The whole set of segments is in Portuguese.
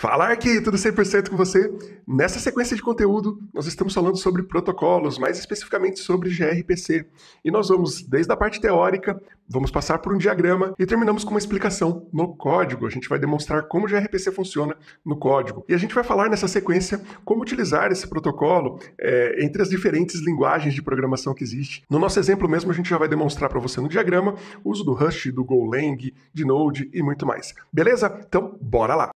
Fala Arqui, tudo 100% com você? Nessa sequência de conteúdo, nós estamos falando sobre protocolos, mais especificamente sobre gRPC. E nós vamos desde a parte teórica, vamos passar por um diagrama e terminamos com uma explicação no código. A gente vai demonstrar como o gRPC funciona no código. E a gente vai falar nessa sequência como utilizar esse protocolo é, entre as diferentes linguagens de programação que existe. No nosso exemplo mesmo, a gente já vai demonstrar para você no diagrama o uso do Rust, do Golang, de Node e muito mais. Beleza? Então, bora lá!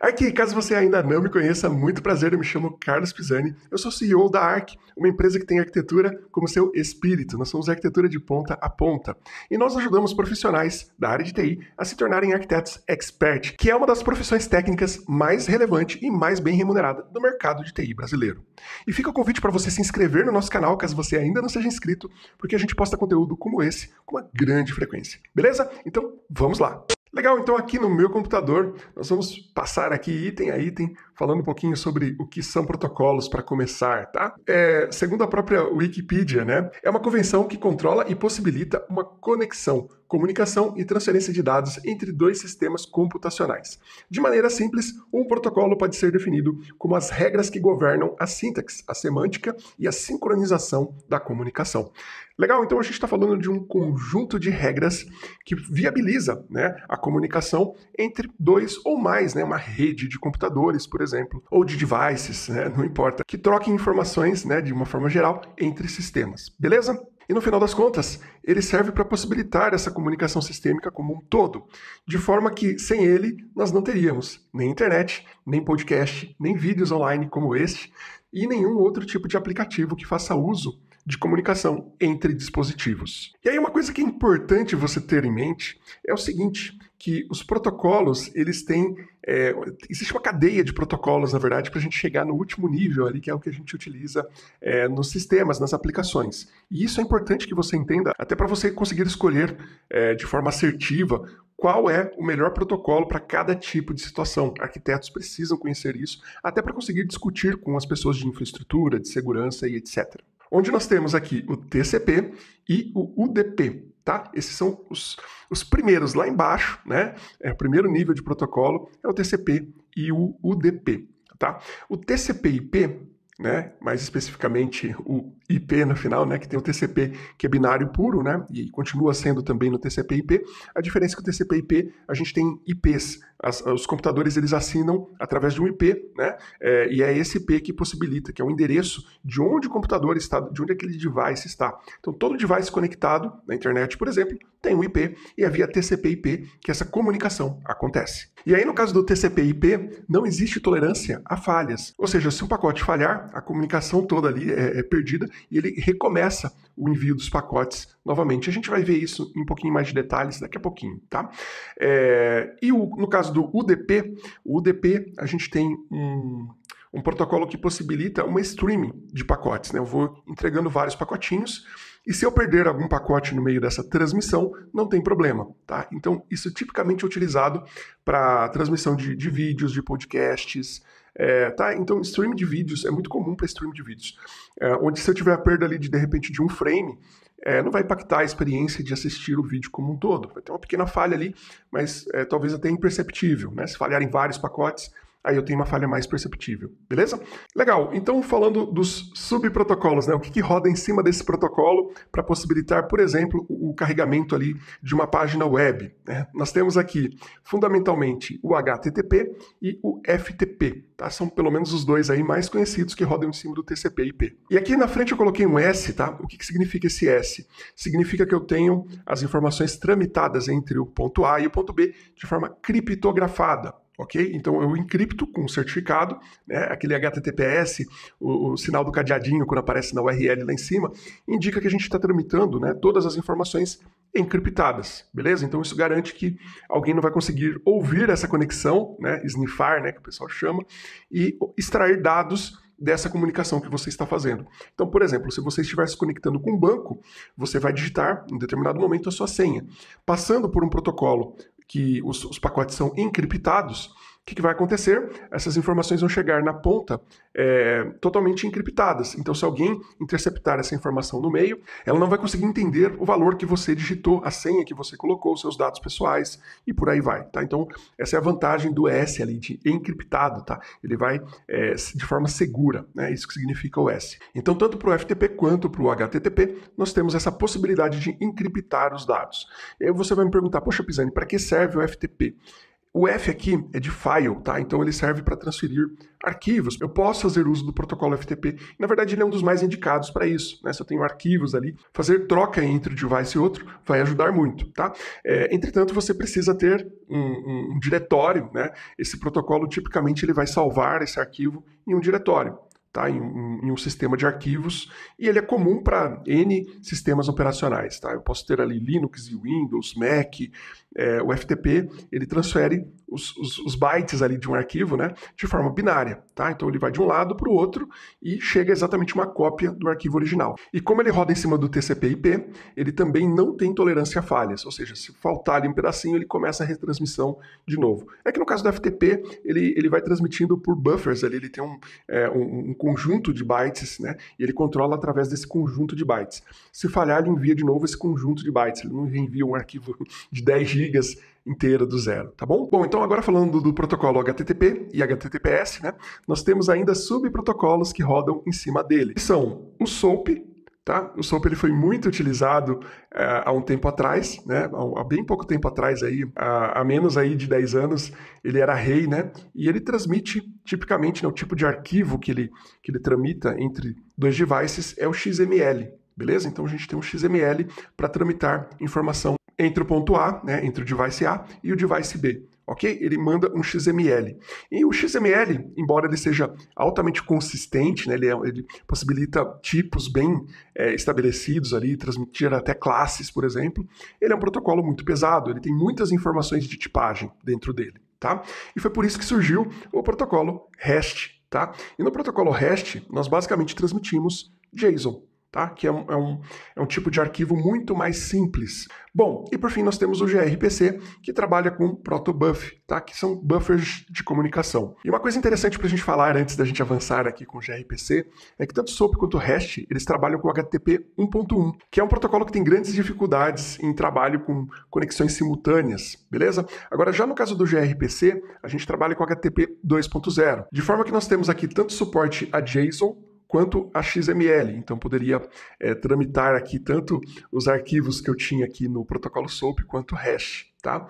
Aqui, caso você ainda não me conheça, muito prazer, eu me chamo Carlos Pisani, eu sou CEO da ARC, uma empresa que tem arquitetura como seu espírito, nós somos arquitetura de ponta a ponta, e nós ajudamos profissionais da área de TI a se tornarem arquitetos expert, que é uma das profissões técnicas mais relevante e mais bem remunerada do mercado de TI brasileiro. E fica o convite para você se inscrever no nosso canal, caso você ainda não seja inscrito, porque a gente posta conteúdo como esse com uma grande frequência, beleza? Então, vamos lá! Legal, então aqui no meu computador nós vamos passar aqui item a item falando um pouquinho sobre o que são protocolos para começar, tá? É, segundo a própria Wikipedia, né, é uma convenção que controla e possibilita uma conexão, comunicação e transferência de dados entre dois sistemas computacionais. De maneira simples, um protocolo pode ser definido como as regras que governam a sintaxe, a semântica e a sincronização da comunicação. Legal, então a gente está falando de um conjunto de regras que viabiliza né, a comunicação entre dois ou mais, né, uma rede de computadores, por exemplo exemplo, ou de devices, né? não importa, que troquem informações né, de uma forma geral entre sistemas, beleza? E no final das contas, ele serve para possibilitar essa comunicação sistêmica como um todo, de forma que sem ele nós não teríamos nem internet, nem podcast, nem vídeos online como este e nenhum outro tipo de aplicativo que faça uso de comunicação entre dispositivos. E aí uma coisa que é importante você ter em mente é o seguinte, que os protocolos, eles têm. É, existe uma cadeia de protocolos, na verdade, para a gente chegar no último nível ali, que é o que a gente utiliza é, nos sistemas, nas aplicações. E isso é importante que você entenda, até para você conseguir escolher é, de forma assertiva qual é o melhor protocolo para cada tipo de situação. Arquitetos precisam conhecer isso, até para conseguir discutir com as pessoas de infraestrutura, de segurança e etc onde nós temos aqui o TCP e o UDP. Tá? Esses são os, os primeiros lá embaixo, né? É, o primeiro nível de protocolo é o TCP e o UDP. Tá? O TCP/IP, né? mais especificamente o IP no final, né, que tem o TCP que é binário puro, né, e continua sendo também no TCP/IP. A diferença é que o TCP/IP a gente tem IPs, As, os computadores eles assinam através de um IP, né, é, e é esse IP que possibilita, que é o endereço de onde o computador está, de onde aquele device está. Então todo device conectado na internet, por exemplo, tem um IP e é via TCP/IP que essa comunicação acontece. E aí no caso do TCP/IP não existe tolerância a falhas, ou seja, se um pacote falhar, a comunicação toda ali é, é perdida e ele recomeça o envio dos pacotes novamente. A gente vai ver isso em um pouquinho mais de detalhes daqui a pouquinho, tá? É, e o, no caso do UDP, o UDP a gente tem um, um protocolo que possibilita uma streaming de pacotes. Né? Eu vou entregando vários pacotinhos e se eu perder algum pacote no meio dessa transmissão, não tem problema. Tá? Então, isso tipicamente é utilizado para transmissão de, de vídeos, de podcasts, é, tá? Então, stream de vídeos é muito comum para stream de vídeos. É, onde se eu tiver a perda ali de, de repente, de um frame, é, não vai impactar a experiência de assistir o vídeo como um todo. Vai ter uma pequena falha ali, mas é, talvez até imperceptível. Né? Se falharem vários pacotes, aí eu tenho uma falha mais perceptível, beleza? Legal, então falando dos subprotocolos, né? O que, que roda em cima desse protocolo para possibilitar, por exemplo, o carregamento ali de uma página web. Né? Nós temos aqui, fundamentalmente, o HTTP e o FTP, tá? São pelo menos os dois aí mais conhecidos que rodam em cima do TCP/IP. E aqui na frente eu coloquei um S, tá? O que, que significa esse S? Significa que eu tenho as informações tramitadas entre o ponto A e o ponto B de forma criptografada ok? Então eu encripto com um certificado, né? aquele HTTPS, o, o, sinal do cadeadinho quando aparece na URL lá em cima, indica que a gente está tramitando né, todas as informações encriptadas, beleza? Então isso garante que alguém não vai conseguir ouvir essa conexão, né, snifar, né, que o pessoal chama, e extrair dados dessa comunicação que você está fazendo. Então, por exemplo, se você estiver se conectando com um banco, você vai digitar em determinado momento a sua senha. Passando por um protocolo que os, os pacotes são encriptados, o que, que, vai acontecer? Essas informações vão chegar na ponta é, totalmente encriptadas. Então, se alguém interceptar essa informação no meio, ela não vai conseguir entender o valor que você digitou, a senha que você colocou, os seus dados pessoais e por aí vai. Tá? Então, essa é a vantagem do S ali, de encriptado. Tá? Ele vai é, de forma segura, né? isso que significa o S. Então, tanto para o FTP quanto para o HTTP, nós temos essa possibilidade de encriptar os dados. E aí você vai me perguntar, poxa, Pisani, para que serve o FTP? O F aqui é de file, tá? Então ele serve para transferir arquivos. Eu posso fazer uso do protocolo FTP. Na verdade, ele é um dos mais indicados para isso. Né? Se eu tenho arquivos ali, fazer troca entre um device e outro vai ajudar muito, tá? É, entretanto, você precisa ter um, um diretório, né? Esse protocolo tipicamente ele vai salvar esse arquivo em um diretório tá? Em, em, um sistema de arquivos, e ele é comum para N sistemas operacionais. Tá? Eu posso ter ali Linux e Windows, Mac, é, o FTP, ele transfere os, os, os, bytes ali de um arquivo né, de forma binária. Tá? Então ele vai de um lado para o outro e chega exatamente uma cópia do arquivo original. E como ele roda em cima do TCP/IP, ele também não tem tolerância a falhas, ou seja, se faltar ali um pedacinho, ele começa a retransmissão de novo. É que no caso do FTP, ele, ele vai transmitindo por buffers ali, ele tem um, é, um, um conjunto de bytes, né? E ele controla através desse conjunto de bytes. Se falhar, ele envia de novo esse conjunto de bytes. Ele não envia um arquivo de 10 gigas inteira do zero, tá bom? Bom, então agora falando do protocolo HTTP e HTTPS, né? Nós temos ainda subprotocolos que rodam em cima dele. Que são o SOAP, Tá? O SOAP ele foi muito utilizado eh, há um tempo atrás, né? há bem pouco tempo atrás, aí, há, há, menos aí de 10 anos, ele era rei, né? e ele transmite, tipicamente, né, o tipo de arquivo que ele, que ele tramita entre dois devices é o XML, beleza? Então a gente tem um XML para tramitar informação entre o ponto A, né, entre o device A e o device B ok? Ele manda um XML. E o XML, embora ele seja altamente consistente, né, ele, é, ele possibilita tipos bem é, estabelecidos ali, transmitir até classes, por exemplo, ele é um protocolo muito pesado, ele tem muitas informações de tipagem dentro dele, tá? E foi por isso que surgiu o protocolo REST, tá? E no protocolo REST, nós basicamente transmitimos JSON tá? que é um, é um, é um tipo de arquivo muito mais simples. Bom, e por fim nós temos o gRPC, que trabalha com protobuf, tá? que são buffers de comunicação. E uma coisa interessante para a gente falar antes da gente avançar aqui com o gRPC é que tanto SOAP quanto o REST, eles trabalham com HTTP 1.1, que é um protocolo que tem grandes dificuldades em trabalho com conexões simultâneas, beleza? Agora, já no caso do gRPC, a gente trabalha com HTTP 2.0, de forma que nós temos aqui tanto suporte a JSON quanto a XML. Então, poderia é, tramitar aqui tanto os arquivos que eu tinha aqui no protocolo SOAP quanto hash. Tá?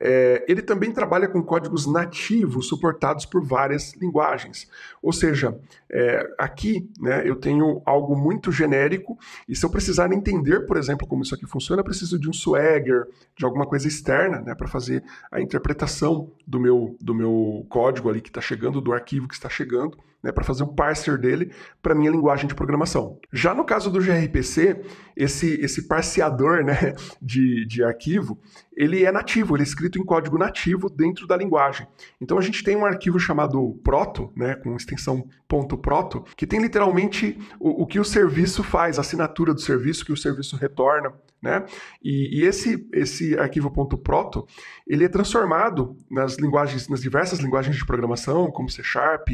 É, ele também trabalha com códigos nativos suportados por várias linguagens. Ou seja, é, aqui né, eu tenho algo muito genérico e se eu precisar entender, por exemplo, como isso aqui funciona, eu preciso de um swagger, de alguma coisa externa né, para fazer a interpretação do meu, do meu código ali que está chegando, do arquivo que está chegando, né, para fazer o um parser dele para minha linguagem de programação. Já no caso do gRPC, esse, esse parseador né, de, de arquivo, ele é nativo, ele é escrito em código nativo dentro da linguagem. Então a gente tem um arquivo chamado proto, né, com extensão ponto .proto, que tem literalmente o, o que o serviço faz, a assinatura do serviço, que o serviço retorna, né? E, e esse, esse arquivo.proto, ele é transformado nas linguagens, nas diversas linguagens de programação, como C Sharp,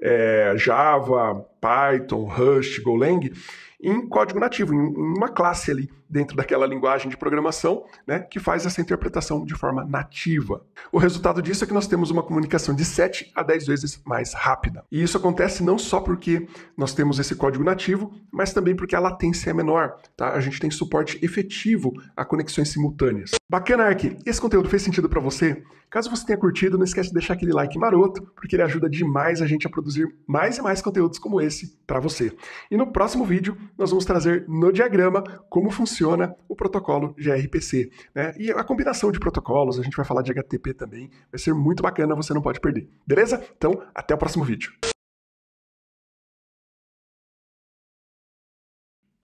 é, Java, Python, Rust, Golang, em código nativo, em, em uma classe ali dentro daquela linguagem de programação, né, que faz essa interpretação de forma nativa. O resultado disso é que nós temos uma comunicação de 7 a 10 vezes mais rápida. E isso acontece não só porque nós temos esse código nativo, mas também porque a latência é menor, tá? A gente tem suporte efetivo efetivo a conexões simultâneas. Bacana, Ark! Esse conteúdo fez sentido para você? Caso você tenha curtido, não esquece de deixar aquele like maroto, porque ele ajuda demais a gente a produzir mais e mais conteúdos como esse para você. E no próximo vídeo, nós vamos trazer no diagrama como funciona o protocolo gRPC, né? E a combinação de protocolos, a gente vai falar de HTTP também, vai ser muito bacana, você não pode perder. Beleza? Então, até o próximo vídeo.